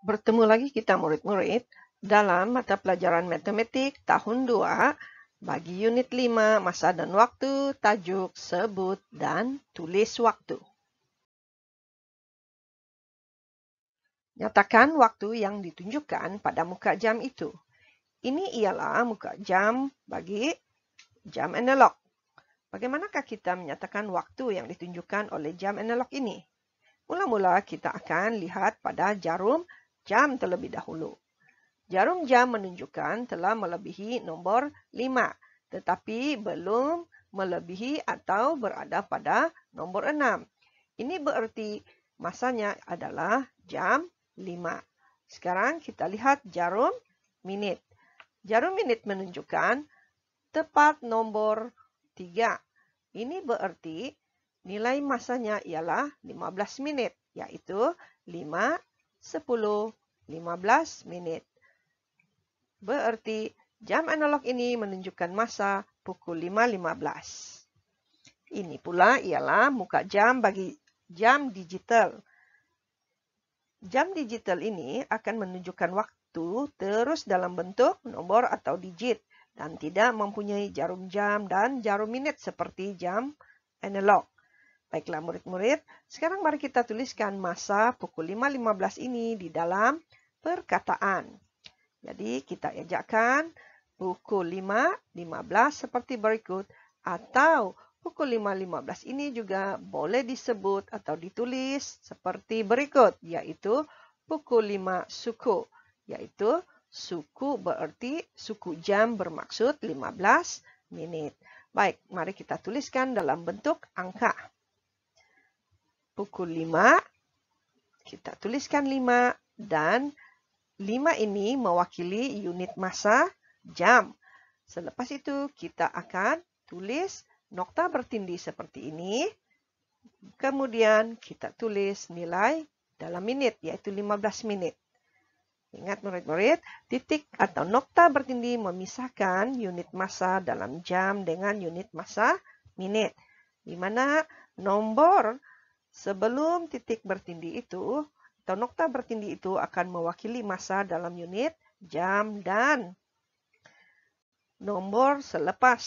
Bertemu lagi kita murid-murid dalam mata pelajaran matematik tahun 2 bagi unit 5 masa dan waktu, tajuk, sebut, dan tulis waktu. Nyatakan waktu yang ditunjukkan pada muka jam itu. Ini ialah muka jam bagi jam analog. Bagaimanakah kita menyatakan waktu yang ditunjukkan oleh jam analog ini? Mula-mula kita akan lihat pada jarum jam terlebih dahulu. Jarum jam menunjukkan telah melebihi nombor 5, tetapi belum melebihi atau berada pada nombor 6. Ini berarti masanya adalah jam 5. Sekarang kita lihat jarum minit. Jarum minit menunjukkan tepat nombor 3. Ini berarti nilai masanya ialah 15 minit, yaitu 5, 10, 15 menit. Berarti jam analog ini menunjukkan masa pukul 5.15. Ini pula ialah muka jam bagi jam digital. Jam digital ini akan menunjukkan waktu terus dalam bentuk nomor atau digit dan tidak mempunyai jarum jam dan jarum menit seperti jam analog. Baiklah murid-murid, sekarang mari kita tuliskan masa pukul 5.15 ini di dalam perkataan. Jadi kita ejakkan pukul 5.15 seperti berikut atau pukul 5.15 ini juga boleh disebut atau ditulis seperti berikut yaitu pukul 5 suku yaitu suku berarti suku jam bermaksud 15 menit. Baik, mari kita tuliskan dalam bentuk angka. Pukul 5 kita tuliskan 5 dan 5 ini mewakili unit masa jam. Selepas itu kita akan tulis nokta bertindih seperti ini. Kemudian kita tulis nilai dalam menit, yaitu 15 menit. Ingat murid-murid, titik atau nokta bertindih memisahkan unit masa dalam jam dengan unit masa menit. Di mana nomor sebelum titik bertindih itu atau nokta bertindih itu akan mewakili masa dalam unit, jam, dan nomor selepas.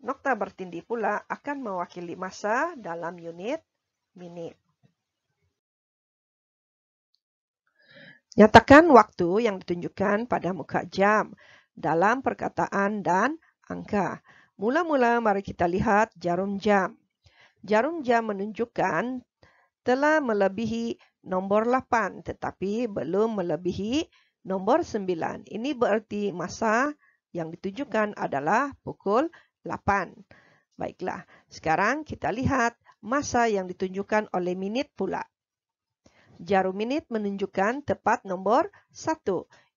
Nokta bertindih pula akan mewakili masa dalam unit menit. Nyatakan waktu yang ditunjukkan pada muka jam dalam perkataan dan angka. Mula-mula mari kita lihat jarum jam. Jarum jam menunjukkan telah melebihi Nombor 8 tetapi belum melebihi nombor 9. Ini berarti masa yang ditujukan adalah pukul 8. Baiklah, sekarang kita lihat masa yang ditunjukkan oleh minit pula. Jarum minit menunjukkan tepat nombor 1.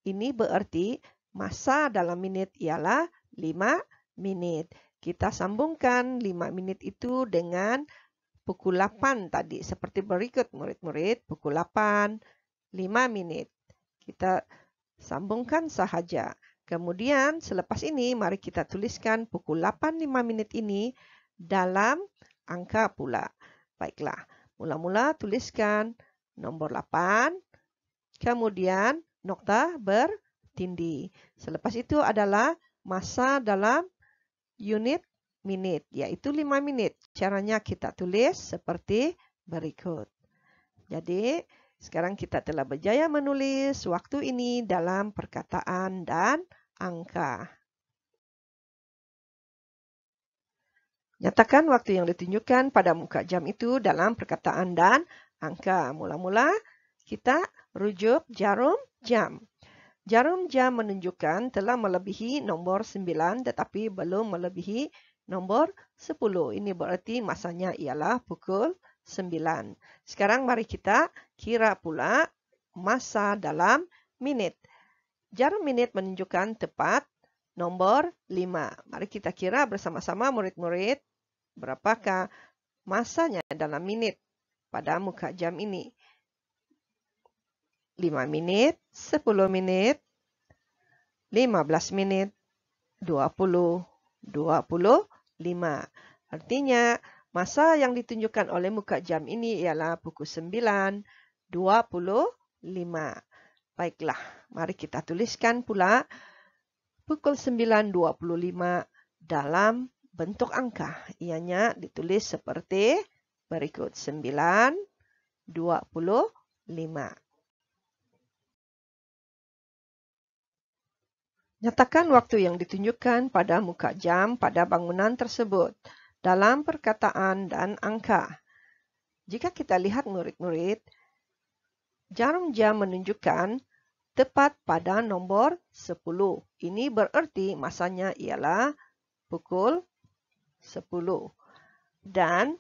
Ini berarti masa dalam minit ialah 5 minit. Kita sambungkan 5 minit itu dengan pukul 8 tadi seperti berikut murid-murid pukul 8 5 menit. Kita sambungkan sahaja. Kemudian selepas ini mari kita tuliskan pukul 8 5 menit ini dalam angka pula. Baiklah, mula-mula tuliskan nomor 8, kemudian nokta bertindih Selepas itu adalah masa dalam unit menit, yaitu 5 menit. Caranya kita tulis seperti berikut. Jadi, sekarang kita telah berjaya menulis waktu ini dalam perkataan dan angka. Nyatakan waktu yang ditunjukkan pada muka jam itu dalam perkataan dan angka. Mula-mula kita rujuk jarum jam. Jarum jam menunjukkan telah melebihi nomor 9 tetapi belum melebihi nombor 10. Ini berarti masanya ialah pukul 9. Sekarang mari kita kira pula masa dalam minit. Jarum minit menunjukkan tepat nombor 5. Mari kita kira bersama-sama murid-murid berapakah masanya dalam minit pada muka jam ini. 5 menit, 10 menit, 15 menit, 20, 20, 5. Artinya, masa yang ditunjukkan oleh muka jam ini ialah pukul 9.25. Baiklah, mari kita tuliskan pula pukul 9.25 dalam bentuk angka. Ianya ditulis seperti berikut 9, 25. Nyatakan waktu yang ditunjukkan pada muka jam pada bangunan tersebut dalam perkataan dan angka. Jika kita lihat murid-murid, jarum jam menunjukkan tepat pada nomor 10. Ini berarti masanya ialah pukul 10. Dan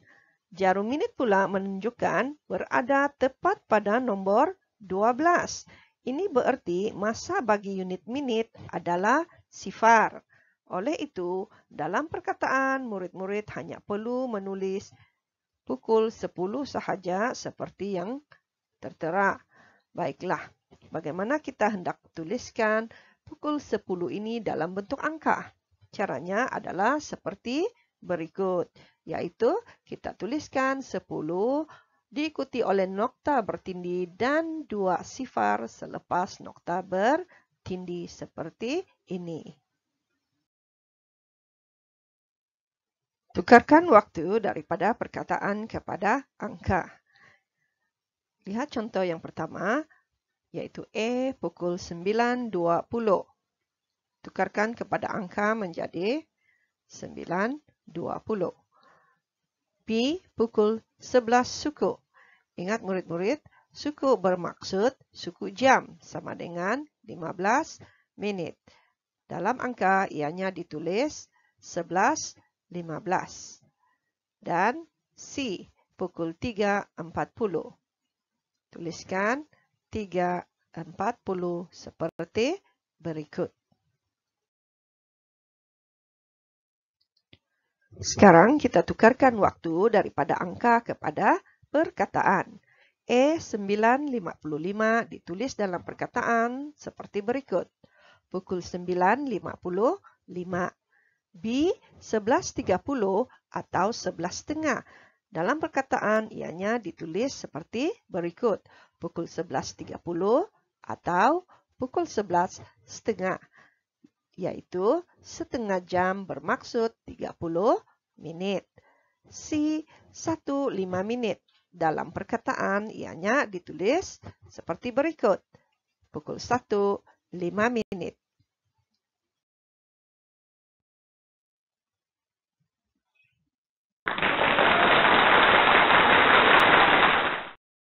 jarum minit pula menunjukkan berada tepat pada nomor 12. Ini berarti masa bagi unit minit adalah sifar. Oleh itu, dalam perkataan murid-murid hanya perlu menulis pukul 10 sahaja seperti yang tertera. Baiklah, bagaimana kita hendak tuliskan pukul 10 ini dalam bentuk angka? Caranya adalah seperti berikut, yaitu kita tuliskan 10 diikuti oleh nokta bertindi dan dua sifar selepas nokta bertindi seperti ini. Tukarkan waktu daripada perkataan kepada angka. Lihat contoh yang pertama, yaitu e pukul 9.20. Tukarkan kepada angka menjadi 9.20. P pukul 11 suku. Ingat murid-murid, suku bermaksud suku jam sama dengan 15 minit. Dalam angka ianya ditulis 11 15. Dan C pukul 3.40. Tuliskan 3.40 seperti berikut. Sekarang kita tukarkan waktu daripada angka kepada perkataan. E955 ditulis dalam perkataan seperti berikut. Pukul 9.55, B 11.30 atau 11.30. Dalam perkataan ianya ditulis seperti berikut. Pukul 11.30 atau pukul 11.30 yaitu setengah jam bermaksud 30 menit. C. 1 5 menit. Dalam perkataan ianya ditulis seperti berikut. Pukul 1 5 menit.